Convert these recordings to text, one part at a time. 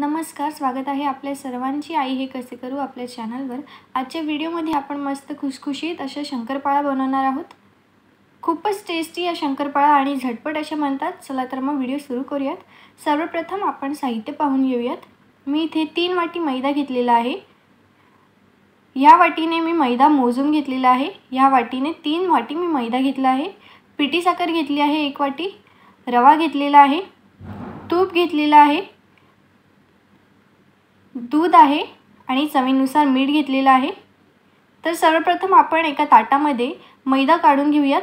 नमस्कार स्वागत आहे आपल्या सर्वांची आई हे कसे करू आपल्या चॅनलवर आजच्या व्हिडिओमध्ये आपण मस्त खुशखुशीत अशा शंकरपाळा बनवणार आहोत खूपच टेस्टी या शंकरपाळा आणि झटपट असे म्हणतात चला तर मग व्हिडिओ सुरू करूयात सर्वप्रथम आपण साहित्य पाहून घेऊयात मी इथे तीन वाटी मैदा घेतलेला आहे या वाटीने मी मैदा मोजून घेतलेला आहे या वाटीने तीन वाटी मी मैदा घेतला आहे पिठी साखर घेतली आहे एक वाटी रवा घेतलेला आहे तूप घेतलेला आहे दूध आहे आणि चवीनुसार मीठ घेतलेलं आहे तर सर्वप्रथम आपण एका ताटामध्ये मैदा काढून घेऊयात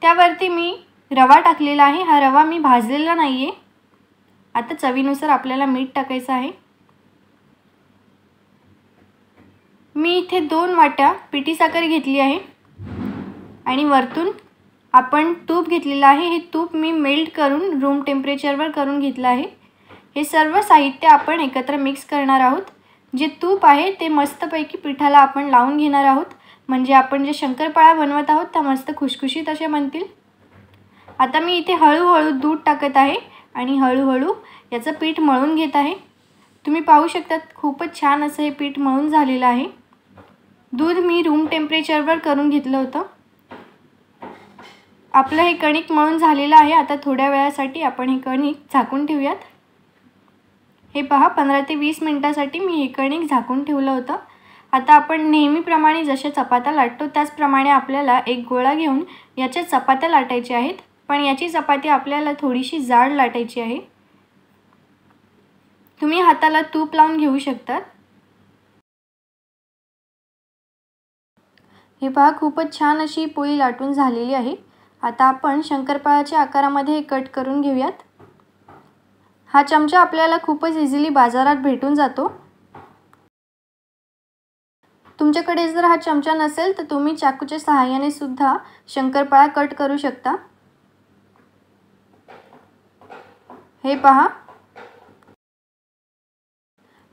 त्यावरती मी रवा टाकलेला आहे हा रवा मी भाजलेला नाही आहे आता चवीनुसार आपल्याला मीठ टाकायचं आहे मी इथे दोन वाट्या पिठी साखर घेतली आहे आणि वरतून आपण तूप घेतलेलं आहे हे तूप मी मेल्ट करून रूम टेम्परेचरवर करून घेतलं आहे हे सर्व साहित्य आपण एकत्र मिक्स करणार आहोत जे तूप आहे ते मस्तपैकी पिठाला आपण लावून घेणार आहोत म्हणजे आपण जे शंकरपाळा बनवत आहोत त्या मस्त खुशखुशीत असे म्हणतील आता मी इथे हळूहळू दूध टाकत आहे आणि हळूहळू याचं पीठ मळून घेत आहे तुम्ही पाहू शकतात खूपच छान असं हे पीठ मळून झालेलं आहे दूध मी रूम टेम्परेचरवर करून घेतलं होतं आपलं हे कणिक मळून झालेलं आहे आता थोड्या वेळासाठी आपण हे कणिक झाकून ठेवूयात हे पहा पंधरा ते वीस मिनटासाठी मी एक झाकून ठेवलं होतं आता आपण नेहमीप्रमाणे जशा चपात्या लाटतो त्याचप्रमाणे आपल्याला एक गोळा घेऊन याच्या चपात्या लाटायच्या आहेत पण याची चपाती आपल्याला थोडीशी जाड लाटायची आहे तुम्ही हाताला तूप लावून घेऊ शकतात हे पहा खूपच छान अशी पोळी लाटून झालेली आहे आता आपण शंकरपाळाच्या आकारामध्ये कट करून घेऊयात हा चमचा आपल्याला खूपच इझिली बाजारात भेटून जातो तुमच्याकडे जर हा चमचा नसेल तर तुम्ही चाकूच्या सहाय्याने सुद्धा शंकरपाळा कट करू शकता हे पहा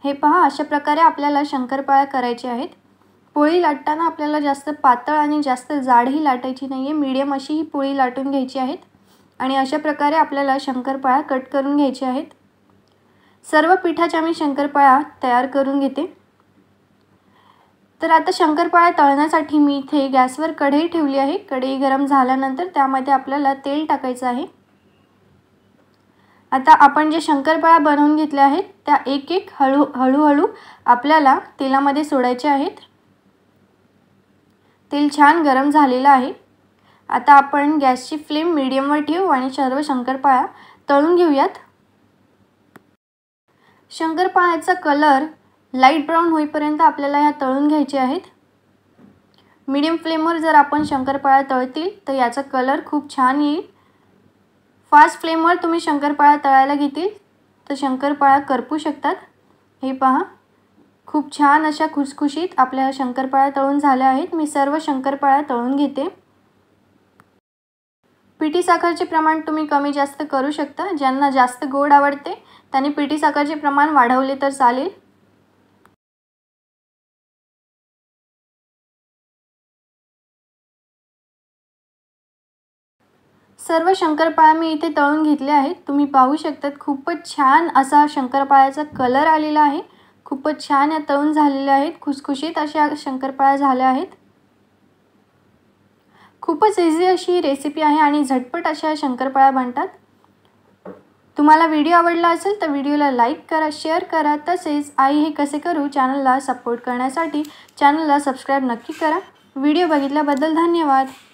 हे पहा अशा प्रकारे आपल्याला शंकरपाळ्या करायचे आहेत पोळी लाटताना आपल्याला जास्त पातळ आणि जास्त जाडही लाटायची नाही आहे मिडियम अशी ही पोळी लाटून घ्यायची आहेत आणि अशा प्रकारे आपल्याला शंकरपाळा कट करून घ्यायचे आहेत सर्व पिठाच्या मी शंकरपाळा तयार करून घेते तर आता शंकरपाळा तळण्यासाठी मी इथे गॅसवर कढई ठेवली आहे कढई गरम झाल्यानंतर त्यामध्ये आपल्याला तेल टाकायचं आहे आता आपण जे शंकरपाळा बनवून घेतल्या आहेत त्या एक एक हळू हळूहळू आपल्याला तेलामध्ये सोडायचे आहेत तेल छान गरम झालेलं आहे आता आपण गॅसची फ्लेम मिडियमवर ठेवू आणि सर्व शंकरपाळ्या तळून घेऊयात शंकरपाळ्याचा कलर लाईट ब्राऊन होईपर्यंत आपल्याला या तळून घ्यायचे आहेत मिडियम फ्लेमवर जर आपण शंकरपाळा तळतील तर याचा कलर खूप छान येईल फास्ट फ्लेमवर तुम्ही शंकरपाळा तळायला घेतील तर शंकरपाळ्या करपू शकतात हे पहा खूप छान अशा खुसखुशीत आपल्या शंकरपाळ्या तळून झाल्या आहेत मी सर्व शंकरपाळ्या तळून घेते पीटी साखरचे प्रमाण तुम्ही कमी जास्त करू शकता ज्यांना जास्त गोड आवडते त्यांनी पीटी साखरचे प्रमाण वाढवले तर चालेल सर्व शंकरपाळा मी इथे तळून घेतले आहेत तुम्ही पाहू शकतात खूपच छान असा शंकरपाळ्याचा कलर आलेला आहे खूपच छान या तळून झालेल्या आहेत खुसखुशीत अशा शंकरपाळ्या झाल्या आहेत खूपच इझी अशी रेसिपी आहे आणि झटपट अशा शंकरपाळ्या बनतात तुम्हाला व्हिडिओ आवडला असेल तर व्हिडिओला लाईक करा शेअर करा तसेच आई हे कसे करू चॅनलला सपोर्ट करण्यासाठी चॅनलला सबस्क्राईब नक्की करा व्हिडिओ बघितल्याबद्दल धन्यवाद